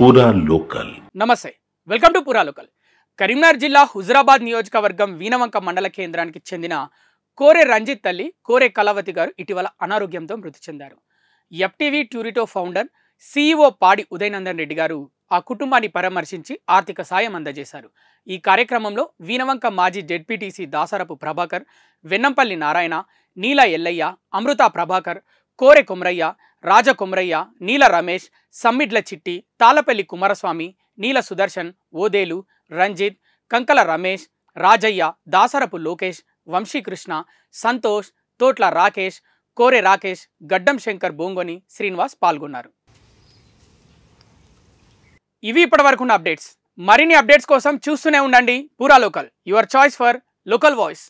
పూరా లోకల్ నమస్తే welcome to Poora local Karimnagar జిల్లా హుజరాబాద్ నియోజకవర్గం వీనవంక మండల కేంద్రానికి చెందిన కోరే రంజిత్ తల్లి కోరే కళావతి గారు ఇటీవల అనారోగ్యంతో మృతి చెందారు ఎఫ్టీవీ ట్యూరిటో ఫౌండర్ సీఈఓ పాడి ఉదయనందన్ రెడ్డి గారు ఆ కుటుంబాన్ని పరామర్శించి ఆర్థిక సాయం అందజేశారు ఈ కార్యక్రమంలో వీణవంక మాజీ జెడ్పీటీసీ దాసరపు ప్రభాకర్ వెన్నంపల్లి నారాయణ నీల ఎల్లయ్య అమృత ప్రభాకర్ కోరె కొమరయ్య రాజ కొమరయ్య నీల రమేష్ సమ్మిడ్ల చిట్టి తాళపల్లి కుమారస్వామి నీల సుదర్శన్ ఓదేలు రంజిత్ కంకల రమేష్ రాజయ్య దాసరపు లోకేష్ వంశీకృష్ణ సంతోష్ తోట్ల రాకేష్ కోరె రాకేష్ గడ్డం శంకర్ బోంగోని శ్రీనివాస్ పాల్గొన్నారు ఇవి ఇప్పటివరకున్న అప్డేట్స్ మరిన్ని అప్డేట్స్ కోసం చూస్తూనే ఉండండి Poora local your choice for local voice